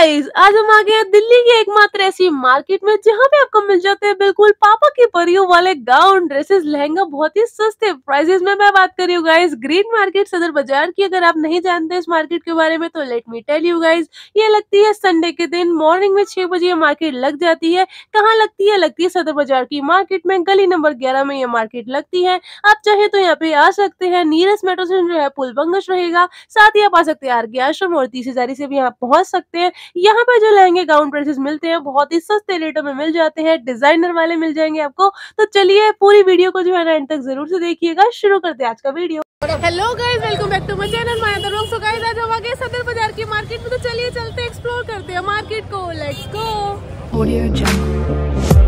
guys आज हम आ गए हैं दिल्ली की एकमात्र ऐसी मार्केट में जहाँ पे आपको मिल जाते हैं बिल्कुल पापा की परियों वाले गाउन ड्रेसेस लहंगा बहुत ही सस्ते प्राइसेस में मैं बात कर रही हूँ गाइस ग्रीन मार्केट सदर बाजार की अगर आप नहीं जानते इस मार्केट के बारे में तो let me tell you guys ये लगती है संडे के दिन मॉर्निंग में छह बजे ये मार्केट लग जाती है कहाँ लगती है लगती है सदर बाजार की मार्केट में गली नंबर ग्यारह में ये मार्केट लगती है आप चाहे तो यहाँ पे आ सकते हैं नीरस मेट्रो स्टेशन जो है पुल रहेगा साथ ही आप आ सकते हैं आर आश्रम और तीसरी से भी यहाँ पहुंच सकते हैं यहाँ पर जो लहंगे गाउन ड्रेसेस मिलते हैं बहुत ही सस्ते रेटों में मिल जाते हैं डिजाइनर वाले मिल जाएंगे आपको तो चलिए पूरी वीडियो को जो है ना एंड तक जरूर से देखिएगा शुरू करते हैं आज का video hello guys welcome back to my channel माया दरोग सो गाइस आज हम आ गए सदर बाजार की मार्केट में तो चलिए चलते एक्सप्लोर करते हैं मार्केट को लेट्स गो ऑडियो जंगल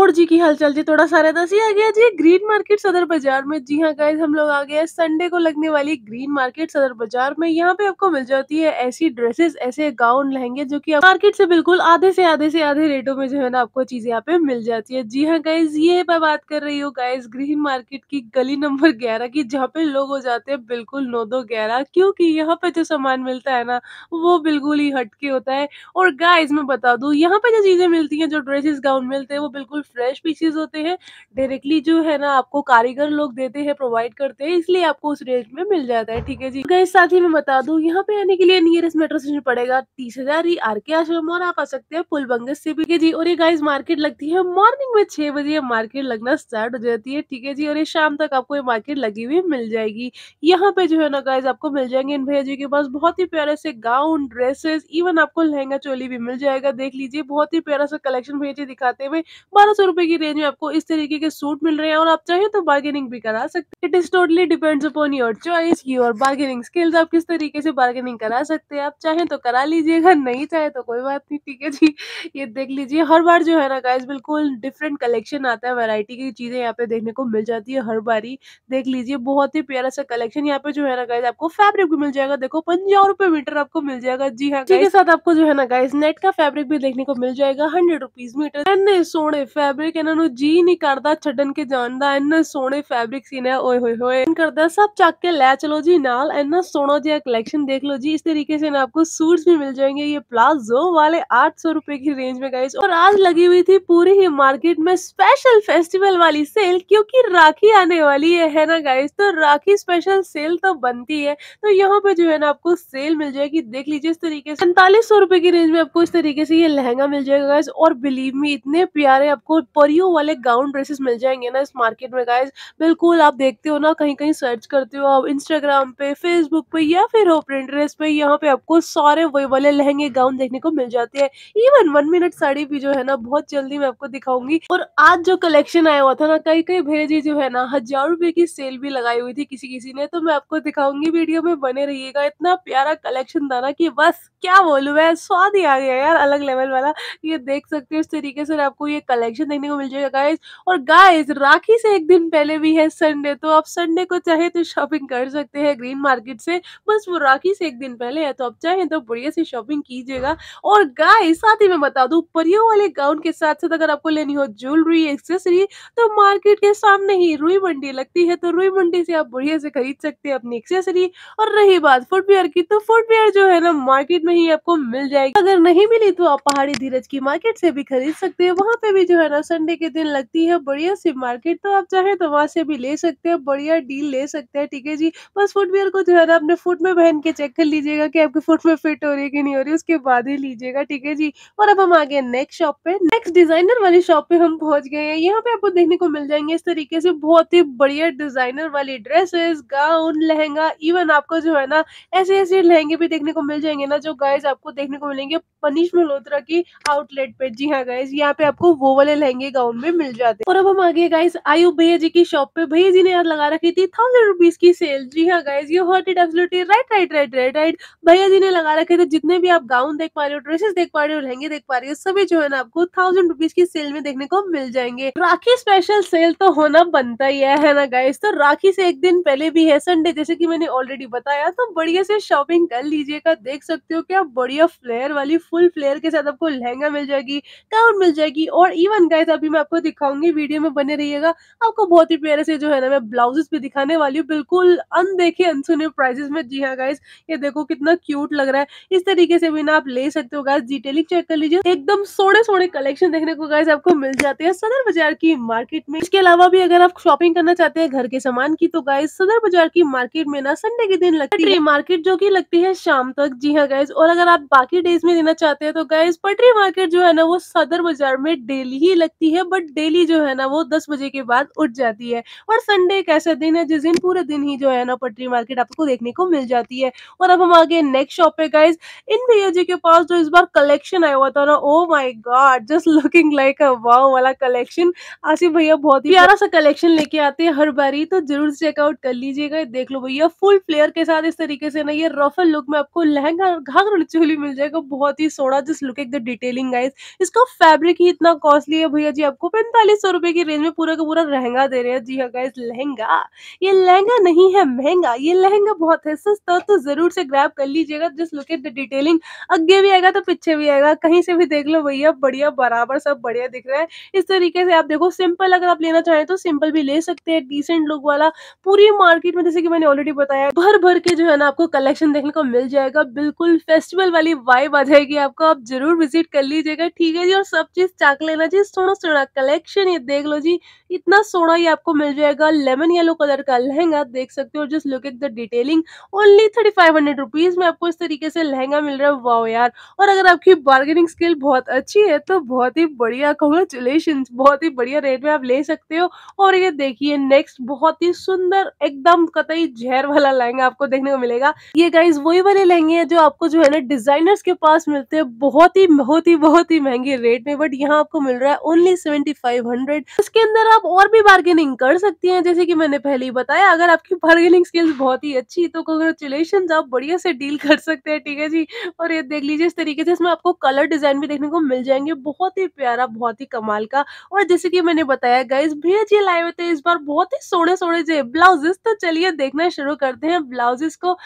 और जी की हालचाल जी थोड़ा सारा दस सी आ गया जी ग्रीन मार्केट सदर बाजार में जी हाँ गाइज हम लोग आ गए संडे को लगने वाली ग्रीन मार्केट सदर बाजार में यहाँ पे आपको मिल जाती है ऐसी ड्रेसेस ऐसे गाउन लहंगे जो कि मार्केट से बिल्कुल आधे से आधे से आधे रेटों में जो है ना आपको चीजें यहाँ पे मिल जाती है जी हाँ गाइज ये मैं बात कर रही हूँ गाइज ग्रीन मार्केट की गली नंबर ग्यारह की जहाँ पे लोग हो जाते हैं बिल्कुल नौ दो ग्यारह क्योंकि यहाँ पे जो सामान मिलता है ना वो बिल्कुल ही हटके होता है और गाइज मैं बता दू यहाँ पे जो चीजें मिलती है जो ड्रेसेस गाउन मिलते हैं वो बिल्कुल बिल्कुल फ्रेश पीसेज होते हैं डायरेक्टली जो है ना आपको कारीगर लोग देते हैं प्रोवाइड करते हैं इसलिए आपको उस रेट में मिल जाता है ठीक है जी गए साथ ही मैं बता दूँ यहाँ पे आने के लिए नियरेस्ट मेट्रो स्टेशन पड़ेगा तीस हजार ही आर के आश्रम और आप आ सकते हैं पुलबंगस से भी जी और ये गाइस मार्केट लगती है मॉर्निंग में छह बजे मार्केट लगना स्टार्ट हो जाती है ठीक है जी और ये शाम तक आपको ये मार्केट लगी हुई मिल जाएगी यहाँ पे जो है ना गाइज आपको मिल जाएंगे इन भैया जी के पास बहुत ही प्यारे से गाउन ड्रेसेस इवन आपको लहंगा चोली भी मिल जाएगा देख लीजिए बहुत ही प्यारा सा कलेक्शन भैया जी दिखाते हुए बारह पंद्रह सौ रुपए की रेंज में आपको इस तरीके के सूट मिल रहे हैं और आप चाहे तो बार्गेनिंग भी करा सकते it is totally depends upon your choice your bargaining skills आप किस तरीके से बार्गेनिंग करा सकते हैं आप चाहे तो करा लीजिएगा नहीं चाहे तो कोई बात नहीं ठीक है जी ये देख लीजिए हर बार जो है ना गाइज बिल्कुल डिफरेंट कलेक्शन आता है वेरायटी की चीजें यहाँ पे देखने को मिल जाती है हर बार ही देख लीजिए बहुत ही प्यारा सा कलेक्शन यहाँ पे जो है ना गाइज आपको फैब्रिक भी मिल जाएगा देखो पंजाब रुपए मीटर आपको मिल जाएगा जी हाँ के साथ आपको जो है ना गाइज नेट का फैब्रिक भी देखने को मिल जाएगा हंड्रेड रुपीज मीटर सोने फैब्रिक इन्हों जी नहीं करता छडन के जान का ਦਾ ਇੰਨਾ फैब्रिक ਫੈਬਰਿਕ ਸੀ करता सब चक के लै चलो जी नाल इन्ना सोना जो कलेक्शन देख लो जी इस तरीके से आपको सूट्स भी मिल जाएंगे ये प्लाजो वाले आठ सौ रुपए की रेंज में गए और आज लगी हुई थी पूरी ही मार्केट में स्पेशल फेस्टिवल वाली सेल क्योंकि राखी आने वाली है, है ना गाइस तो राखी स्पेशल सेल तो बनती है तो यहाँ पे जो है ना आपको सेल मिल जाएगी देख लीजिए इस तरीके से पैंतालीस सौ रुपए की रेंज में आपको इस तरीके से ये लहंगा मिल जाएगा गाइस और बिलीव मी इतने प्यारे आपको आपको परियों वाले गाउन ड्रेसेस मिल जाएंगे ना इस मार्केट में गाइज बिल्कुल आप देखते हो ना कहीं कहीं सर्च करते हो आप इंस्टाग्राम पे फेसबुक पे या फिर हो प्रिंट्रेस पे यहाँ पे आपको सारे वही वाले लहंगे गाउन देखने को मिल जाते हैं इवन वन मिनट साड़ी भी जो है ना बहुत जल्दी मैं आपको दिखाऊंगी और आज जो कलेक्शन आया हुआ था ना कई कई भेजी जो है ना हजार रुपए की सेल भी लगाई हुई थी किसी किसी ने तो मैं आपको दिखाऊंगी वीडियो में बने रहिएगा इतना प्यारा कलेक्शन था ना कि बस क्या बोलू मैं स्वाद ही आ गया यार अलग लेवल वाला ये देख सकते हो इस तरीके से आपको ये कलेक्शन कलेक्शन देखने को मिल जाएगा गाइज और गाइज राखी से एक दिन पहले भी है संडे तो आप संडे को चाहे तो शॉपिंग कर सकते हैं ग्रीन मार्केट से बस वो राखी से एक दिन पहले है तो आप चाहें तो बढ़िया से शॉपिंग कीजिएगा और गाय साथ ही मैं बता दू परियों वाले गाउन के साथ साथ अगर आपको लेनी हो ज्वेलरी एक्सेसरी तो मार्केट के सामने ही रुई मंडी लगती है तो रुई मंडी से आप बढ़िया से खरीद सकते हैं अपनी एक्सेसरी और रही बात फुटवेयर की तो फुटवेयर जो है ना मार्केट में ही आपको मिल जाएगी अगर नहीं मिली तो आप पहाड़ी धीरज की मार्केट से भी खरीद सकते हैं वहाँ पे भी जो है तरह संडे के दिन लगती है बढ़िया सी मार्केट तो आप चाहे तो वहां से भी ले सकते हैं बढ़िया डील ले सकते हैं ठीक है जी बस फुटवेयर को जो है ना अपने फुट में पहन के चेक कर लीजिएगा कि आपके फुट में फिट हो रही है कि नहीं हो रही उसके बाद ही लीजिएगा ठीक है जी और अब हम आगे नेक्स्ट शॉप पे नेक्स्ट डिजाइनर वाली शॉप पे हम पहुंच गए हैं यहाँ पे आपको देखने को मिल जाएंगे इस तरीके से बहुत ही बढ़िया डिजाइनर वाली ड्रेसेस गाउन लहंगा इवन आपको जो है ना ऐसे ऐसे लहंगे भी देखने को मिल जाएंगे ना जो गाइज आपको देखने को मिलेंगे पनीश मल्होत्रा की आउटलेट पे जी हाँ गाइज यहाँ पे आपको वो वाले लहंगे गाउन में मिल जाते और अब हम आगे गाइस आयु भैया जी की शॉप पे भैया जी ने यार लगा रखी थी थाउजेंड रुपीज की सेल जी हाँ guys you heard it absolutely right right right right right भैया जी ने लगा रखे थे जितने भी आप गाउन देख पा रहे हो ड्रेसेस देख पा रहे हो लहंगे देख पा रहे हो सभी जो है ना आपको थाउजेंड रुपीज की सेल में देखने को मिल जाएंगे राखी स्पेशल सेल तो होना बनता ही है ना गाइज तो राखी से एक दिन पहले भी है संडे जैसे की मैंने ऑलरेडी बताया तो बढ़िया से शॉपिंग कर लीजिएगा देख सकते हो क्या बढ़िया फ्लेयर वाली फुल फ्लेयर के साथ आपको लहंगा मिल जाएगी गाउन मिल जाएगी और इवन एंड गाइस अभी मैं आपको दिखाऊंगी वीडियो में बने रहिएगा आपको बहुत ही प्यारे से जो है ना मैं ब्लाउजेस भी दिखाने वाली हूँ बिल्कुल अनदेखे अनसुने प्राइजेस में जी हाँ गाइस ये देखो कितना क्यूट लग रहा है इस तरीके से भी ना आप ले सकते हो गाइस डिटेलिंग चेक कर लीजिए एकदम सोने सोने कलेक्शन देखने को गाइस आपको मिल जाते हैं सदर बाजार की मार्केट में इसके अलावा भी अगर आप शॉपिंग करना चाहते हैं घर के सामान की तो गाइज सदर बाजार की मार्केट में ना संडे के दिन लगती है मार्केट जो की लगती है शाम तक जी हाँ गाइज और अगर आप बाकी डेज में देना चाहते हैं तो गाइज पटरी मार्केट जो है ना वो सदर बाजार में डेली ही ही लगती है बट डेली जो है ना वो दस बजे के बाद उठ जाती है और संडे एक ऐसा दिन है जिस दिन पूरे दिन ही जो है ना पटरी मार्केट आपको देखने को मिल जाती है और अब हम आगे नेक्स्ट शॉप पे गाइज इन भैया जी के पास जो इस बार कलेक्शन आया हुआ था ना oh my god just looking like a wow वाला कलेक्शन आसिफ भैया बहुत ही प्यारा सा कलेक्शन लेके आते हैं हर बारी तो जरूर चेकआउट कर लीजिएगा देख लो भैया फुल फ्लेयर के साथ इस तरीके से ना ये रफल लुक में आपको लहंगा घाघर चोली मिल जाएगा बहुत ही सोना just look at the detailing guys इसका फैब्रिक ही इतना कॉस्टली है भैया जी आपको पैंतालीस सौ रुपए की रेंज में पूरा का पूरा लहंगा दे रहे हैं जी हाँ गाइस लहंगा ये लहंगा नहीं है महंगा ये लहंगा बहुत है सस्ता तो जरूर से ग्रैप कर लीजिएगा just look at the detailing आगे भी आएगा तो पीछे भी आएगा कहीं से भी देख लो भैया बढ़िया बराबर सब बढ़िया दिख रहा है इस तरीके से आप देखो सिंपल अगर आप लेना चाहें तो सिंपल भी ले सकते हैं डिसेंट लुक वाला पूरी मार्केट में जैसे कि मैंने ऑलरेडी बताया भर भर के जो है ना आपको कलेक्शन देखने को मिल जाएगा बिल्कुल फेस्टिवल वाली वाइब आ जाएगी आपको आप जरूर विजिट कर लीजिएगा ठीक है जी और सब चीज चाक लेना चाहिए सोना सोना कलेक्शन ये देख लो जी इतना सोना ये आपको मिल जाएगा लेमन येलो कलर का लहंगा देख सकते हो just look at the detailing only thirty five hundred rupees में आपको इस तरीके से लहंगा मिल रहा है वाओ यार और अगर आपकी बार्गेनिंग स्किल बहुत अच्छी है तो बहुत ही बढ़िया कॉन्ग्रेचुलेशन बहुत ही बढ़िया रेट में आप ले सकते हो और ये देखिए नेक्स्ट बहुत ही सुंदर एकदम कतई जहर वाला लहंगा आपको देखने को मिलेगा ये गाइज वही वाले लहंगे हैं जो आपको जो है ना डिजाइनर्स के पास मिलते हैं बहुत ही बहुत ही बहुत ही महंगे रेट में बट यहाँ आपको मिल रहा है ओनली सेवेंटी फाइव हंड्रेड इसके अंदर आप और भी बार्गेनिंग कर सकती हैं जैसे कि मैंने पहले ही बताया अगर आपकी बार्गेनिंग स्किल्स बहुत ही अच्छी तो कंग्रेचुलेशन आप बढ़िया से डील कर सकते हैं ठीक है जी और ये देख लीजिए इस तरीके से इसमें आपको कलर डिजाइन भी देखने को मिल जाएंगे बहुत ही प्यारा बहुत ही कमाल का और जैसे कि मैंने बताया गाइज भैया जी लाए हुए थे इस बार बहुत ही सोने सोने जे ब्लाउजेस तो चलिए देखना शुरू करते हैं ब्लाउजेस को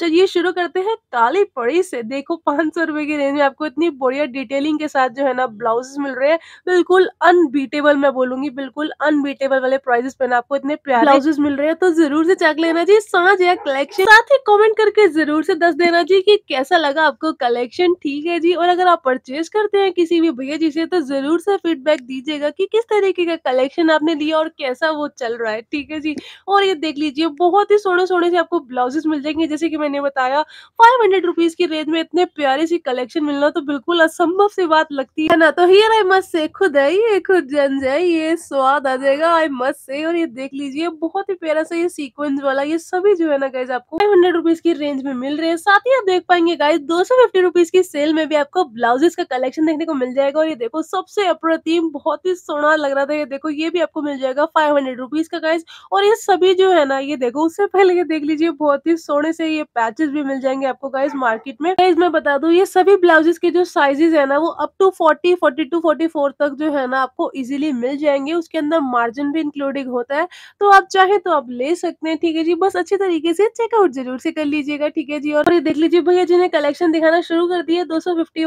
चलिए शुरू करते हैं काली पड़ी से देखो पांच सौ रुपए की रेंज में आपको इतनी बढ़िया डिटेलिंग के साथ जो है ना ब्लाउजेस मिल रहे हैं बिल्कुल बिल्कुल अनबीटेबल मैं बोलूंगी बिल्कुल अनबीटेबल वाले प्राइजेस पे आपको इतने प्यारे ब्लाउजेस मिल रहे हैं तो जरूर से चेक लेना जी साझ या कलेक्शन साथ ही कमेंट करके जरूर से दस देना जी कि कैसा लगा आपको कलेक्शन ठीक है जी और अगर आप परचेज करते हैं किसी भी भैया जी से तो जरूर से फीडबैक दीजिएगा कि किस तरीके का कलेक्शन आपने लिया और कैसा वो चल रहा है ठीक है जी और ये देख लीजिए बहुत ही सोने सोने से आपको ब्लाउजेस मिल जाएंगे जैसे कि मैंने बताया फाइव हंड्रेड रुपीज की रेंज में इतने प्यारे सी कलेक्शन मिलना तो बिल्कुल असंभव सी बात लगती है ना तो हियर आई मस्ट से खुद बताइए खुद जन जाए ये स्वाद आ जाएगा आई मस्त से और ये देख लीजिए बहुत ही प्यारा सा ये सीक्वेंस वाला ये सभी जो है ना गाइज आपको फाइव हंड्रेड रुपीज की रेंज में मिल रहे हैं साथ ही आप देख पाएंगे गाइज दो सौ फिफ्टी रुपीज की सेल में भी आपको ब्लाउजेस का कलेक्शन देखने को मिल जाएगा और ये देखो सबसे अप्रतिम बहुत ही सोना लग रहा था ये देखो ये भी आपको मिल जाएगा फाइव हंड्रेड रुपीज का गाइज और ये सभी जो है ना ये देखो उससे पहले ये देख लीजिए बहुत ही सोने से ये पैचेस भी मिल जाएंगे आपको गाइज मार्केट में गाइज मैं बता दू ये सभी ब्लाउजेस के जो साइजेस है ना वो up to forty forty two forty four तक जो जो है ना आपको इजीली मिल जाएंगे उसके अंदर मार्जिन भी इंक्लूडिंग होता है तो आप चाहे तो आप ले सकते हैं ठीक है जी बस अच्छे तरीके से चेकआउट जरूर से कर लीजिएगा ठीक है जी और ये देख लीजिए भैया जिन्हें कलेक्शन दिखाना शुरू कर दिया दो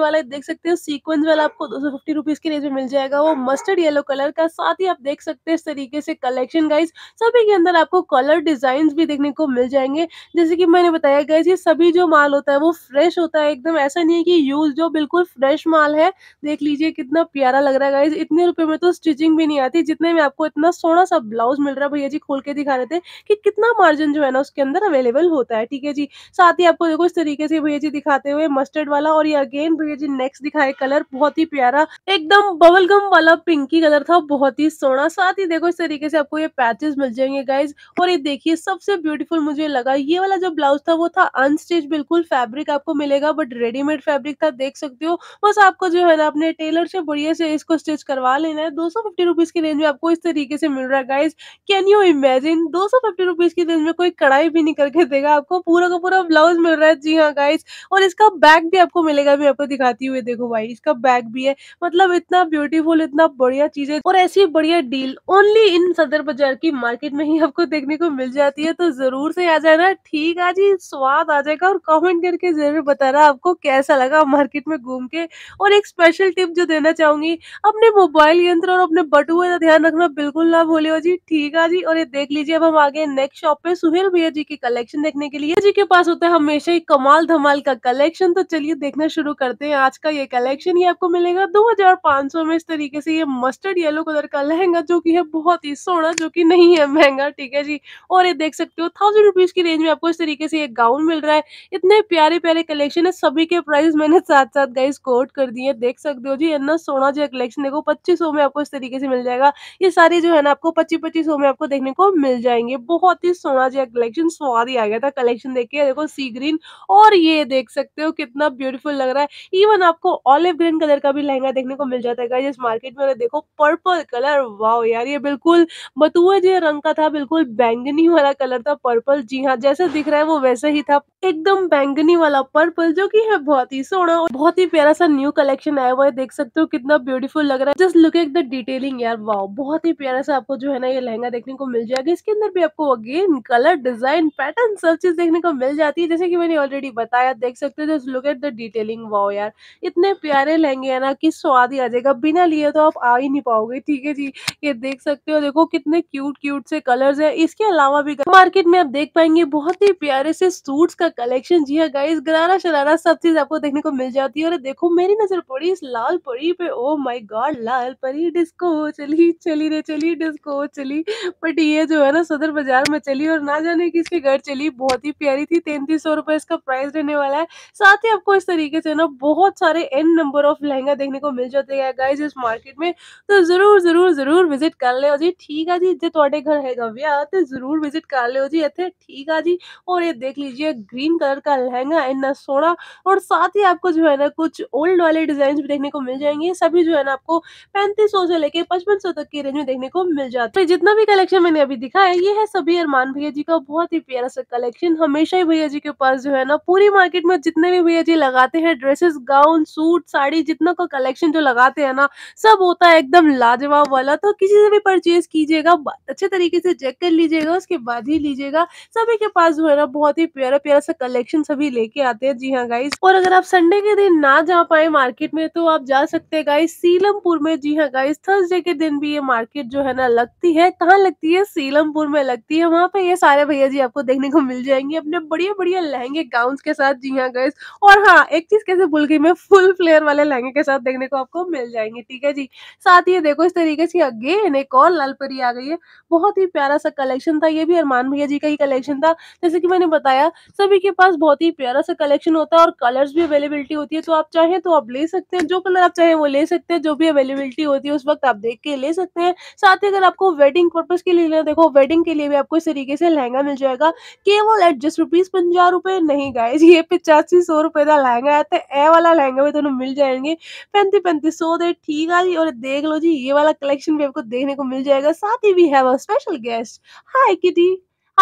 वाला देख सकते हो सीक्वेंस वाला आपको दो सौ के रेंज में मिल जाएगा वो मस्टर्ड येलो कलर का साथ ही आप देख सकते हैं इस तरीके से कलेक्शन गाइज सभी के अंदर आपको कलर डिजाइन भी देखने को मिल जाएंगे जैसे कि मैंने बताया गया जी सभी जो माल होता है वो फ्रेश होता है एकदम ऐसा नहीं है कि यूज जो बिल्कुल फ्रेश माल है देख लीजिए कितना प्यारा लग रहा है गाइज इतने रुपए में तो स्टिचिंग भी नहीं आती जितने में आपको इतना सोना सा ब्लाउज मिल रहा है भैया जी खोल के दिखा रहे थे कि कितना मार्जिन जो है ना उसके अंदर अवेलेबल होता है ठीक है जी साथ ही आपको देखो इस तरीके से भैया जी दिखाते हुए मस्टर्ड वाला और ये अगेन भैया जी नेक्स्ट दिखाए कलर बहुत ही प्यारा एकदम बबल गम वाला पिंकी कलर था बहुत ही सोना साथ ही देखो इस तरीके से आपको ये पैचेस मिल जाएंगे गाइज और ये देखिए सबसे ब्यूटीफुल मुझे लगा ये वाला जो ब्लाउज था वो था अनस्टिच बिल्कुल फैब्रिक आपको मिलेगा बट रेडीमेड फैब्रिक था देख सकते हो बस आपको जो है ना अपने टेलर से बढ़िया से इसको स्टिच करवा लेना है दो सौ फिफ्टी रुपीज़ की रेंज में आपको इस तरीके से मिल रहा है गाइज कैन यू इमेजिन दो सौ फिफ्टी रुपीज़ की रेंज में कोई कढ़ाई भी नहीं करके देगा आपको पूरा का पूरा ब्लाउज मिल रहा है जी हाँ गाइज और इसका बैग भी आपको मिलेगा मैं आपको दिखाती हुई देखो भाई इसका बैग भी है मतलब इतना ब्यूटीफुल इतना बढ़िया चीज है और ऐसी बढ़िया डील ओनली इन सदर बाजार की मार्केट में ही आपको देखने को मिल जाती है तो जरूर से आ जाना ठीक है जी स्वाद आ जाएगा और कमेंट करके जरूर बताना आपको कैसा लगा मार्केट में घूम के और एक स्पेशल टिप जो देना चाहूंगी अब अपने मोबाइल यंत्र और अपने बटुए का ध्यान रखना बिल्कुल ना भूलियो जी ठीक है जी और ये देख लीजिए अब हम आगे नेक्स्ट शॉप पे सुहेल भैया जी की कलेक्शन देखने के लिए जी के पास होता है हमेशा ही कमाल धमाल का कलेक्शन तो चलिए देखना शुरू करते हैं आज का ये कलेक्शन ये आपको मिलेगा दो में इस तरीके से ये मस्टर्ड येलो कलर का लहंगा जो की है बहुत ही सोना जो की नहीं है महंगा ठीक है जी और ये देख सकते हो थाउजेंड रुपीज की रेंज में आपको इस तरीके से ये गाउन मिल रहा है इतने प्यारे प्यारे कलेक्शन है सभी के प्राइस मैंने साथ साथ गाइस कोट कर दिए देख सकते हो जी इतना सोना जो कलेक्शन देखने को पच्चीस में आपको इस तरीके से मिल जाएगा ये सारे जो है ना आपको पच्चीस पच्चीस में आपको देखने को मिल जाएंगे बहुत ही सोना जिया कलेक्शन स्वाद ही आ गया था कलेक्शन देख के देखो सी ग्रीन और ये देख सकते हो कितना ब्यूटीफुल लग रहा है इवन आपको ऑलिव ग्रीन कलर का भी लहंगा देखने को मिल जाता है इस मार्केट में देखो पर्पल कलर वाओ यार ये बिल्कुल बतुए जो रंग का था बिल्कुल बैंगनी वाला कलर था पर्पल जी हाँ जैसा दिख रहा है वो वैसे ही था एकदम बैंगनी वाला पर्पल जो की है बहुत ही सोना बहुत ही प्यारा सा न्यू कलेक्शन आया हुआ है देख सकते हो कितना ब्यूटीफुल लग लग रहा है just look at the detailing यार वाओ बहुत ही प्यारा सा आपको जो है ना ये लहंगा देखने को मिल जाएगा इसके अंदर भी आपको अगेन कलर डिजाइन पैटर्न सब चीज देखने को मिल जाती है जैसे कि मैंने ऑलरेडी बताया देख सकते हो just look at the detailing wow यार इतने प्यारे लहंगे है ना कि स्वाद ही आ जाएगा बिना लिए तो आप आ ही नहीं पाओगे ठीक है जी ये देख सकते हो देखो कितने क्यूट क्यूट से कलर्स है इसके अलावा भी मार्केट में आप देख पाएंगे बहुत ही प्यारे से सूट्स का कलेक्शन जी हाँ गाइस गरारा शरारा सब चीज आपको देखने को मिल जाती है और देखो मेरी नजर पड़ी इस लाल पड़ी पे ओ माई गॉड और लाल परी डिस्को चली चली रे चली डिस्को चली बट ये जो है ना सदर बाजार में चली और ना जाने किसके घर चली बहुत ही प्यारी थी तैंतीस सौ रुपए इसका प्राइस रहने वाला है साथ ही आपको इस तरीके से ना बहुत सारे एन नंबर ऑफ लहंगा देखने को मिल जाते हैं गाइज इस मार्केट में तो जरूर जरूर जरूर विजिट कर लियो जी ठीक है जी जो थोड़े घर हैगा व्याह तो जरूर विजिट कर लो जी इतने ठीक है जी और ये देख लीजिए ग्रीन कलर का लहंगा इन्ना सोना और साथ ही आपको जो है ना कुछ ओल्ड वाले डिजाइन भी देखने को मिल जाएंगे सभी जो है ना आपको पैंतीस से लेकर पचपन तक की रेंज में देखने को मिल जाती है जितना भी कलेक्शन मैंने अभी दिखा है ये है सभी अरमान भैया जी का बहुत ही प्यारा सा कलेक्शन हमेशा ही भैया जी के पास जो है ना पूरी मार्केट में जितने भी भैया जी लगाते हैं ड्रेसेस गाउन सूट साड़ी जितना का कलेक्शन जो लगाते हैं ना सब होता है एकदम लाजवाब वाला तो किसी से भी परचेज कीजिएगा अच्छे तरीके से चेक कर लीजिएगा उसके बाद ही लीजिएगा सभी के पास जो है ना बहुत ही प्यारा प्यारा सा कलेक्शन सभी लेके आते हैं जी हाँ गाइस और अगर आप संडे के दिन ना जा पाए मार्केट में तो आप जा सकते हैं गाइस सीलम सीलमपुर में जी हाँ गाइस थर्सडे के दिन भी ये मार्केट जो है ना लगती है कहाँ लगती है सीलमपुर में लगती है वहां पे ये सारे भैया जी आपको देखने को मिल जाएंगे अपने बढ़िया बढ़िया लहंगे गाउन के साथ जी हाँ गाइस और हाँ एक चीज कैसे भूल गई मैं फुल फ्लेयर वाले लहंगे के साथ देखने को आपको मिल जाएंगे ठीक है जी साथ ही देखो इस तरीके से अगेन एक और लाल परी आ गई है बहुत ही प्यारा सा कलेक्शन था ये भी अरमान भैया जी का ही कलेक्शन था जैसे कि मैंने बताया सभी के पास बहुत ही प्यारा सा कलेक्शन होता है और कलर्स भी अवेलेबिलिटी होती है तो आप चाहें तो आप ले सकते हैं जो कलर आप चाहें वो ले सकते हैं जो भी अवेलेबिलिटी होती है उस वक्त आप देख के ले सकते हैं साथ ही अगर आपको वेडिंग पर्पज के लिए देखो वेडिंग के लिए भी आपको इस तरीके से लहंगा मिल जाएगा केवल एट जस्ट रुपीज पंजा रुपए नहीं गाय ये पिचासी सौ रुपए का लहंगा है तो ए वाला लहंगा भी दोनों मिल जाएंगे पैंतीस पैंतीस सौ दे ठीक आ और देख लो जी ये वाला कलेक्शन भी आपको देखने को मिल जाएगा साथ ही we have a special guest hi Kitty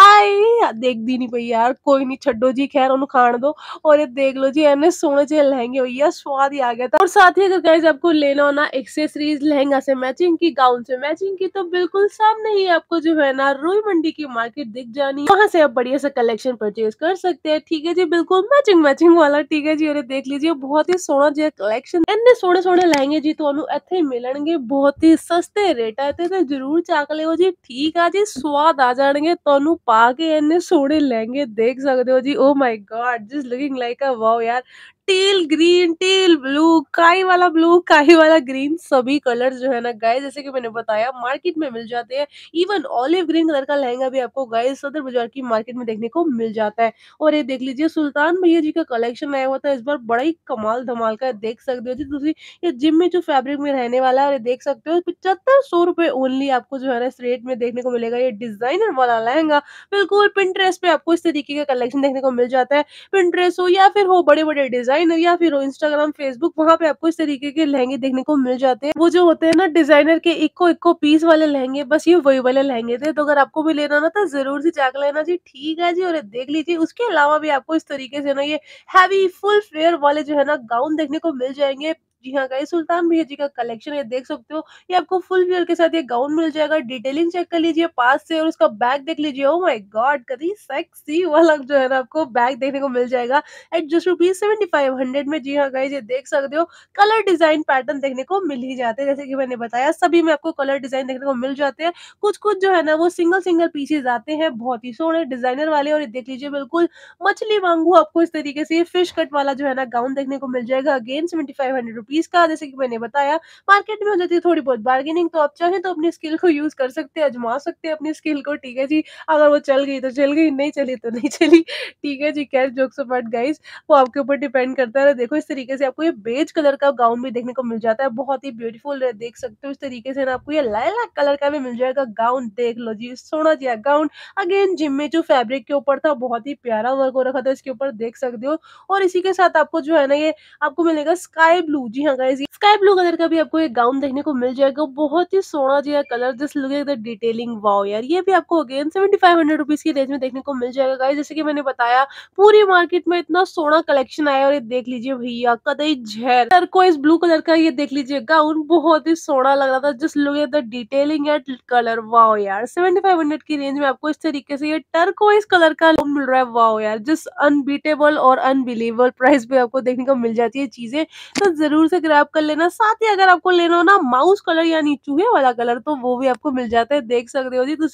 देख दी नहीं ਪਈ यार कोई नहीं ਛੱਡੋ जी खैर ਉਹਨੂੰ खान दो और ये देख लो जी इतने सोने जो लहंगे भैया स्वाद ही आ गया था और साथ ही अगर गाइज आपको लेना हो ना एक्सेसरीज लहंगा से मैचिंग की गाउन से मैचिंग की तो बिल्कुल सामने ही आपको जो है ना रोई मंडी की मार्केट दिख जानी है वहां से आप बढ़िया सा कलेक्शन परचेज कर सकते हैं ठीक है जी बिल्कुल मैचिंग मैचिंग वाला ठीक है जी और देख लीजिए बहुत ही सोना जो कलेक्शन इतने सोने सोने लहंगे जी ਤੁਹਾਨੂੰ इतने ਮਿਲਣਗੇ ਬਹੁਤ ਹੀ ਸਸਤੇ ਰੇਟਾਂ ਤੇ ਤੇ ਜ਼ਰੂਰ ਚੱਕ ਲਿਓ ਜੀ ਠੀਕ ਆ ਜੀ ਸਵਾਦ ਆ ਜਾਣਗੇ ਤੁਹਾਨੂੰ ਪਾ ਕੇ ਇੰਨੇ ਸੋਹਣੇ ਲਹਿੰਗੇ ਦੇਖ ਸਕਦੇ ਹੋ ਜੀ oh my god just looking like a wow ਯਾਰ टेल ग्रीन टेल ब्लू काई वाला ब्लू काई वाला ग्रीन सभी कलर जो है ना गाइस जैसे कि मैंने बताया मार्केट में मिल जाते हैं इवन ऑलिव ग्रीन कलर का लहंगा भी आपको गाइस सदर बाजार की मार्केट में देखने को मिल जाता है और ये देख लीजिए सुल्तान भैया जी का कलेक्शन आया हुआ था इस बार बड़ा ही कमाल धमाल का देख सकते हो जी दूसरी ये जिम में जो फेब्रिक में रहने वाला है और ये देख सकते हो पचहत्तर सौ रुपए ओनली आपको जो है ना इस रेट में देखने को मिलेगा ये डिजाइनर वाला लहंगा बिल्कुल पिंट्रेस पे आपको इस तरीके का कलेक्शन देखने को मिल जाता है पिंट्रेस हो या फिर हो बड़े बड़े डिजाइन ऑनलाइन या फिर इंस्टाग्राम फेसबुक वहाँ पे आपको इस तरीके के लहंगे देखने को मिल जाते हैं वो जो होते हैं ना डिजाइनर के इको इको पीस वाले लहंगे बस ये वही वाले लहंगे थे तो अगर आपको भी लेना ना तो जरूर से जाकर लेना जी ठीक है जी और देख लीजिए उसके अलावा भी आपको इस तरीके से ना ये हैवी फुल फ्लेयर वाले जो है ना गाउन देखने को मिल जाएंगे जी हाँ गाइस सुल्तान भैया जी का कलेक्शन ये देख सकते हो ये आपको फुल वेयर के साथ ये गाउन मिल जाएगा डिटेलिंग चेक कर लीजिए पास से और उसका बैग देख लीजिए ओ माय गॉड कभी सेक्सी वाला जो है ना आपको बैग देखने को मिल जाएगा at just rupees seventy five hundred में जी हाँ गाइज ये देख सकते हो कलर डिजाइन पैटर्न देखने को मिल ही जाते हैं जैसे कि मैंने बताया सभी में आपको कलर डिजाइन देखने को मिल जाते हैं कुछ कुछ जो है ना वो सिंगल सिंगल पीसेज आते हैं बहुत ही सोने डिजाइनर वाले और ये देख लीजिए बिल्कुल मछली मांगू आपको इस तरीके से फिश कट वाला जो है ना गाउन देखने को मिल जाएगा again seventy five hundred rupees का जैसे कि मैंने बताया मार्केट में हो जाती है थोड़ी बहुत बार्गेनिंग तो आप चाहें तो अपनी स्किल को यूज कर सकते हैं अजमा सकते हैं अपनी स्किल को ठीक है जी अगर वो चल गई तो चल गई नहीं चली तो नहीं चली ठीक है जी कैश जोक्स बट गाइज वो आपके ऊपर डिपेंड करता है देखो इस तरीके से आपको ये बेज कलर का गाउन भी देखने को मिल जाता है बहुत ही ब्यूटीफुल देख सकते हो इस तरीके से ना आपको ये लाइलैक कलर का भी मिल जाएगा गाउन देख लो जी सोना जी गाउन अगेन जिम में जो फैब्रिक के ऊपर था बहुत ही प्यारा वर्क हो रखा था इसके ऊपर देख सकते हो और इसी के साथ आपको जो है ना ये आपको मिलेगा स्काई ब्लू जी हाँ गाइज स्काई ब्लू कलर का भी आपको एक गाउन देखने को मिल जाएगा बहुत ही सोना जी colour this look at detailing wow यार ये भी आपको again seventy five hundred rupees की रेंज में देखने को मिल जाएगा गाइज जैसे कि मैंने बताया पूरी मार्केट में इतना सोना कलेक्शन आया और ये देख लीजिए भैया कदई झेर सर को इस ब्लू कलर का ये देख लीजिए गाउन बहुत ही सोना लग रहा था जिस look at detailing at colour wow यार सेवेंटी फाइव हंड्रेड की रेंज में आपको इस तरीके से ये टर्कोइस कलर का लुक मिल रहा है वाओ यार जिस अनबीटेबल और अनबिलीवेबल प्राइस पे आपको देखने को मिल जाती है चीजें तो जरूर जरूर से ग्रैब कर लेना साथ ही अगर आपको लेना हो ना माउस कलर यानी चूहे वाला कलर तो वो भी आपको मिल जाता है देख सकते हो जी तुम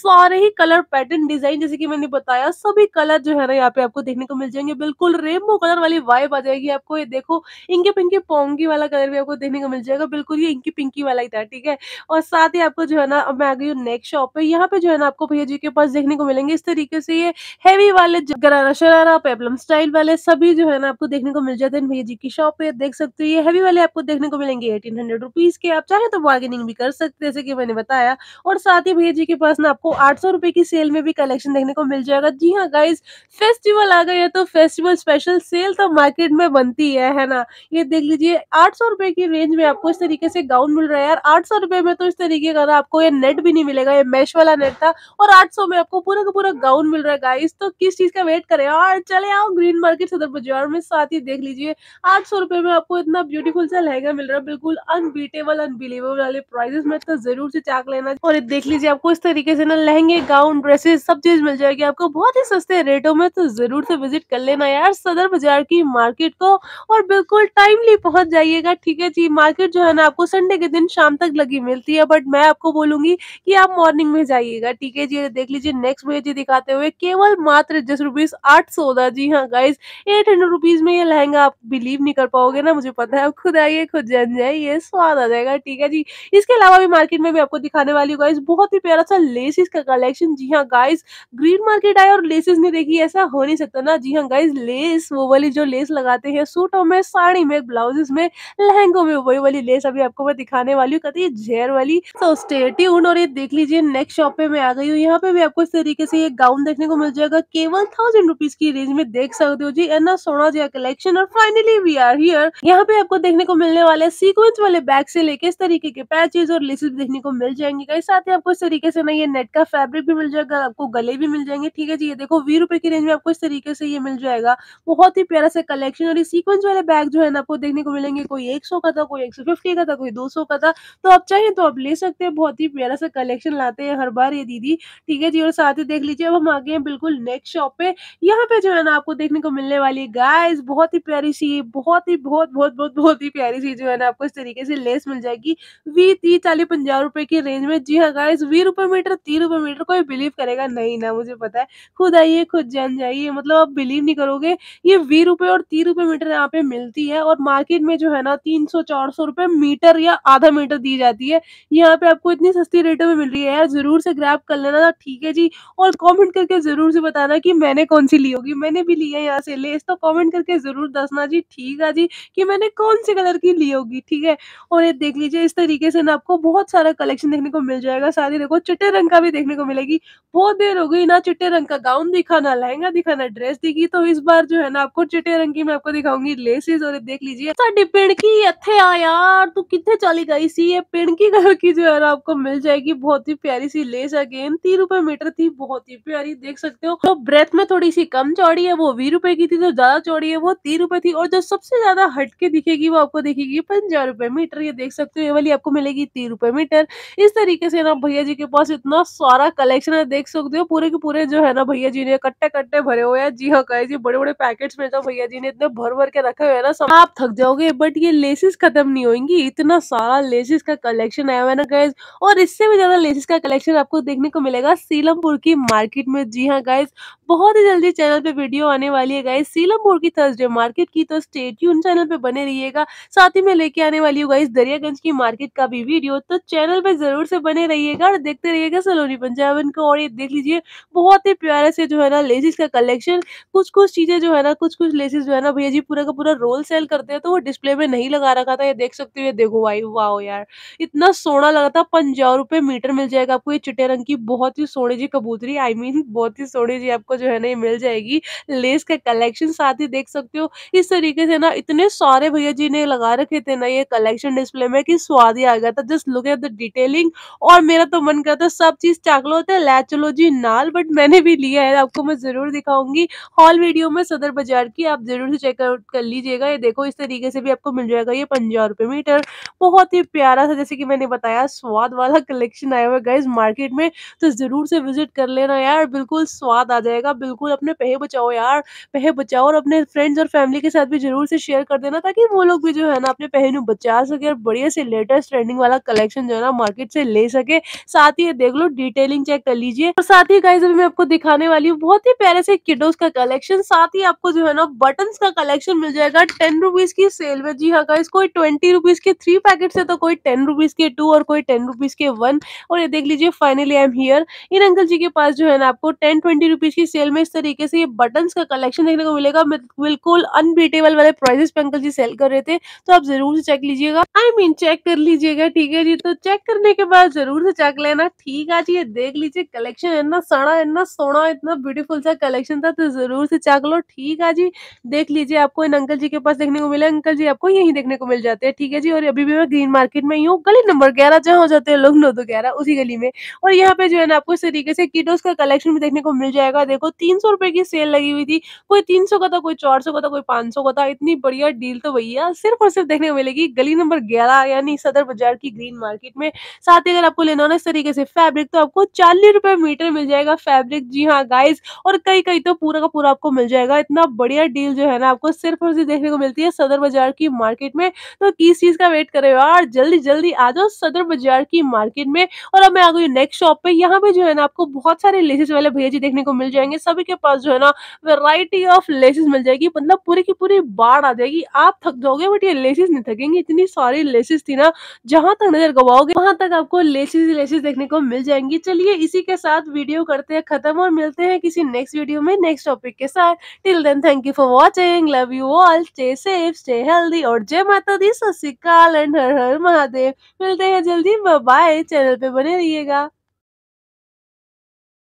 सारे ही कलर पैटर्न डिजाइन जैसे कि मैंने बताया सभी कलर जो है ना यहाँ पे आपको देखने को मिल जाएंगे बिल्कुल रेनबो कलर वाली वाइब आ जाएगी आपको ये देखो इंकी पिंकी पोंगी वाला कलर भी आपको देखने को मिल जाएगा बिल्कुल ये इंकी पिंकी वाला ही था ठीक है और साथ ही आपको जो है ना मैं आ गई हूँ नेक्स्ट शॉप पे यहाँ पे जो है ना आपको भैया जी के पास देखने को मिलेंगे इस तरीके से ये हैवी वाले गरारा शरारा पेपलम स्टाइल वाले सभी जो है ना आपको देखने को मिल जाते हैं भैया जी की शॉप पे देख सकते हो ये हैवी वाले आपको देखने को मिलेंगे एटीन हंड्रेड रुपीज के आप चाहे तो बार्गेनिंग भी कर सकते हैं जैसे कि मैंने बताया और साथ ही भैया जी के पास ना आपको आठ सौ रुपए की सेल में भी कलेक्शन देखने को मिल जाएगा जी हाँ गाइज फेस्टिवल आ गया तो फेस्टिवल स्पेशल सेल तो मार्केट में बनती है है ना ये देख लीजिए आठ सौ रुपए की रेंज में आपको इस तरीके से गाउन मिल रहा है यार आठ सौ रुपए में तो इस तरीके का ना आपको ये नेट भी नहीं मिलेगा ये मैश वाला नेट था और आठ सौ में आपको पूरा का पूरा गाउन मिल रहा है गाइज तो किस चीज का वेट करे और चले आओ ग्रीन मार्केट सदर बाजार में साथ ही देख लीजिए आठ सौ रुपए में आपको इतना ब्यूटीफुल सा लहंगा मिल रहा है बिल्कुल अनबीटेबल अनबिलीवेबल वाले प्राइजेस में तो जरूर से चाक लेना और देख लीजिए आपको इस तरीके से ना लहंगे गाउन ड्रेसेस सब चीज मिल जाएगी आपको बहुत ही सस्ते रेटों में तो जरूर से विजिट कर लेना यार सदर बाजार की मार्केट को और बिल्कुल टाइमली पहुंच जाइएगा ठीक है जी मार्केट जो है ना आपको संडे के दिन शाम तक लगी मिलती है बट मैं आपको बोलूंगी कि आप मॉर्निंग में जाइएगा ठीक है जी देख लीजिए नेक्स्ट मुझे जी दिखाते हुए केवल मात्र दस रुपीज आठ सौ जी हाँ गाइज एट हंड्रेड रुपीज में ये लहंगा आप बिलीव नहीं कर पाओगे ना मुझे पता होता है खुद आइए खुद जान ये स्वाद आ जाएगा ठीक है जी इसके अलावा भी मार्केट में भी आपको दिखाने वाली हूँ गाइस बहुत ही प्यारा सा लेसिस का कलेक्शन जी हाँ गाइस ग्रीन मार्केट आए और लेसिस ने देखी ऐसा हो नहीं सकता ना जी हाँ गाइस लेस वो वाली जो लेस लगाते हैं सूटों में साड़ी में ब्लाउजेस में लहंगों में वही वाली लेस अभी आपको मैं दिखाने वाली हूँ कतई झेर वाली तो स्टेटी और ये देख लीजिए नेक्स्ट शॉप पे मैं आ गई हूँ यहाँ पे भी आपको इस तरीके से ये गाउन देखने को मिल जाएगा केवल थाउजेंड रुपीज की रेंज में देख सकते हो जी एना सोना जी कलेक्शन और फाइनली वी आर हियर यहाँ पे आपको देखने को मिलने वाले सीक्वेंस वाले बैग से लेके इस तरीके के पैचेज और लेसेस देखने को मिल जाएंगे कई साथ ही आपको इस तरीके से ना ये नेट का फैब्रिक भी मिल जाएगा आपको गले भी मिल जाएंगे ठीक है जी ये देखो वी रुपए की रेंज में आपको इस तरीके से ये मिल जाएगा बहुत ही प्यारा सा कलेक्शन और ये सीक्वेंस वाले बैग जो है ना आपको देखने को मिलेंगे कोई एक का था कोई एक का था कोई दो का था तो आप चाहिए तो आप ले सकते हैं बहुत ही प्यारा सा कलेक्शन लाते हैं हर बार ये दीदी ठीक है जी और साथ ही देख लीजिए अब हम आगे हैं बिल्कुल नेक्स्ट शॉप पे यहाँ पे जो है ना आपको देखने को मिलने वाली गाय बहुत ही प्यारी सी बहुत ही बहुत बहुत बहुत बहुत ही प्यारी सी जो है ना आपको इस तरीके से लेस मिल जाएगी वी तीस चालीस पंजाब रुपए की रेंज में जी हाँ गाइस वी रुपए मीटर तीस रुपए मीटर कोई बिलीव करेगा नहीं ना मुझे पता है खुद आइए खुद जान जाइए मतलब आप बिलीव नहीं करोगे ये वी रुपए और तीस रुपए मीटर यहाँ पे मिलती है और मार्केट में जो है ना तीन सौ चार सौ रुपए मीटर या आधा मीटर दी जाती है यहाँ पे आपको इतनी सस्ती रेटों में मिल रही है यार जरूर से ग्रैप कर लेना ठीक है जी और कॉमेंट करके जरूर से बताना की मैंने कौन सी ली होगी मैंने भी लिया यहाँ से लेस तो कॉमेंट करके जरूर दसना जी ठीक है जी कि मैंने कौन से कलर की ली होगी ठीक है और ये देख लीजिए इस तरीके से ना आपको बहुत सारा कलेक्शन देखने को मिल जाएगा साथ ही देखो चिट्टे रंग का भी देखने को मिलेगी बहुत देर हो गई ना चिट्टे रंग का गाउन दिखा ना लहंगा दिखा ना ड्रेस दिखी तो इस बार जो है ना आपको चिट्टे रंग की मैं आपको दिखाऊंगी लेसेस और देख लीजिए साढ़ी पिंड की अथे आ यार तू कितने चली गई सी ये पिणकी की कलर की जो है ना आपको मिल जाएगी बहुत ही प्यारी सी लेस अगेन तीन रुपए मीटर थी बहुत ही प्यारी देख सकते हो तो ब्रेथ में थोड़ी सी कम चौड़ी है वो बीस रुपए की थी जो तो ज्यादा चौड़ी है वो तीन रुपए थी और जो सबसे ज्यादा हटके दिखी दिखेगी वो आपको दिखेगी पंजा रुपए मीटर ये देख सकते हो ये वाली आपको मिलेगी तीन रुपए मीटर इस तरीके से ना भैया जी के पास इतना सारा कलेक्शन है देख सकते हो पूरे के पूरे जो है ना भैया जी ने कट्टे कट्टे भरे हुए हैं जी हाँ कहे जी बड़े बड़े पैकेट्स में तो भैया जी ने इतने भर भर के रखे हुए ना आप थक जाओगे बट ये लेसेस खत्म नहीं होगी इतना सारा लेसेस का कलेक्शन आया हुआ है ना गाइज और इससे भी ज्यादा लेसेस का कलेक्शन आपको देखने को मिलेगा सीलमपुर की मार्केट में जी हाँ गाइज बहुत ही जल्दी चैनल पे वीडियो आने वाली है गाइज सीलमपुर की थर्सडे मार्केट की तो स्टेट चैनल पे बने रही रहिएगा साथ ही मैं लेके आने वाली हूँ गाइस दरियागंज की मार्केट का भी वीडियो तो चैनल पर जरूर से बने रहिएगा और देखते रहिएगा सलोनी पंजाबन को और ये देख लीजिए बहुत ही प्यारे से जो है ना लेसिस का कलेक्शन कुछ कुछ चीजें जो है ना कुछ कुछ लेसिस जो है ना भैया जी पूरा का पूरा रोल सेल करते हैं तो वो डिस्प्ले में नहीं लगा रखा था ये देख सकते हो ये देखो भाई वाह यार इतना सोना लगा था पंजाब रुपये मीटर मिल जाएगा आपको ये चिटे रंग की बहुत ही सोने जी कबूतरी आई I मीन mean, बहुत ही सोने जी आपको जो है ना ये मिल जाएगी लेस का कलेक्शन साथ ही देख सकते हो इस तरीके से ना इतने सारे भैया जी ने लगा रखे थे ना ये कलेक्शन डिस्प्ले में कि स्वाद ही आ गया था just look at the detailing और मेरा तो मन करता सब चीज चाक लो होता तो है चलो जी नाल बट मैंने भी लिया है आपको मैं जरूर दिखाऊंगी हॉल वीडियो में सदर बाजार की आप जरूर से चेकआउट कर लीजिएगा ये देखो इस तरीके से भी आपको मिल जाएगा ये पंजा रुपये मीटर बहुत ही प्यारा सा जैसे कि मैंने बताया स्वाद वाला कलेक्शन आया हुआ गाइज मार्केट में तो ज़रूर से विजिट कर लेना यार बिल्कुल स्वाद आ जाएगा बिल्कुल अपने पहे बचाओ यार पहे बचाओ और अपने फ्रेंड्स और फैमिली के साथ भी ज़रूर से शेयर कर देना ताकि वो लोग भी जो है ना अपने पहनू बचा सके और बढ़िया से लेटेस्ट ट्रेंडिंग वाला कलेक्शन जो है ना मार्केट से ले सके साथ ही देख लो डिटेलिंग चेक कर लीजिए और साथ ही गाइज अभी मैं आपको दिखाने वाली हूँ बहुत ही प्यारे से किडोज का कलेक्शन साथ ही आपको जो है ना बटन का कलेक्शन मिल जाएगा टेन रुपीज की सेल में जी हाँ गाइज कोई ट्वेंटी रुपीज के थ्री पैकेट है तो कोई टेन रुपीज के टू और कोई टेन रुपीज के वन और ये देख लीजिए finally I am here in uncle जी के पास जो है ना आपको टेन ट्वेंटी रुपीज की सेल में इस तरीके से ये बटन का कलेक्शन देखने को मिलेगा बिल्कुल अनबीटेबल वाले प्राइजेस पे अंकल जी सेल कर कर रहे थे तो आप जरूर से चेक लीजिएगा आई I मीन mean, चेक कर लीजिएगा ठीक है जी तो चेक करने के बाद जरूर से चेक लेना ठीक है जी ये देख लीजिए कलेक्शन इतना सड़ा इतना सोना इतना ब्यूटीफुल सा कलेक्शन था तो जरूर से चेक लो ठीक है जी देख लीजिए आपको इन अंकल जी के पास देखने को मिला अंकल जी आपको यही देखने को मिल जाते हैं ठीक है जी और अभी भी मैं ग्रीन मार्केट में ही हूँ गली नंबर ग्यारह जहाँ हो जाते हैं लोग नो दो ग्यारह उसी गली में और यहाँ पे जो है ना आपको इस तरीके से कीटोस का कलेक्शन भी देखने को मिल जाएगा देखो तीन सौ रुपए की सेल लगी हुई थी कोई तीन सौ का था कोई चार सौ का था कोई पांच सौ का था इतनी बढ़िया डील तो वही किया सिर्फ और सिर्फ देखने को मिलेगी गली नंबर ग्यारह यानी सदर बाजार की ग्रीन मार्केट में साथ ही अगर आपको लेना होना इस तरीके से फैब्रिक तो आपको चालीस रुपए मीटर मिल जाएगा फैब्रिक जी हाँ गाइज और कई कई तो पूरा का पूरा आपको मिल जाएगा इतना बढ़िया डील जो है ना आपको सिर्फ और सिर्फ देखने को मिलती है सदर बाजार की मार्केट में तो किस चीज का वेट करे यार जल्दी जल्दी आ जाओ सदर बाजार की मार्केट में और अब मैं आ गई नेक्स्ट शॉप पे यहाँ पे जो है ना आपको बहुत सारे लेसेस वाले भैया जी देखने को मिल जाएंगे सभी के पास जो है ना वेराइटी ऑफ लेसेस मिल जाएगी मतलब पूरी की पूरी बाढ़ आ जाएगी आप थक दोगे बट ये लेसेस नहीं थकेंगे इतनी सारी लेसेस थी ना जहां तक नजर गवाओगे वहां तक आपको लेसेस ही लेसेस देखने को मिल जाएंगी चलिए इसी के साथ वीडियो करते हैं खत्म और मिलते हैं किसी नेक्स्ट वीडियो में नेक्स्ट टॉपिक के साथ till then thank you for watching love you all stay safe stay healthy और जय माता दी सत श्रीकाल एंड हर हर महादेव मिलते हैं जल्दी बाय चैनल पे बने रहिएगा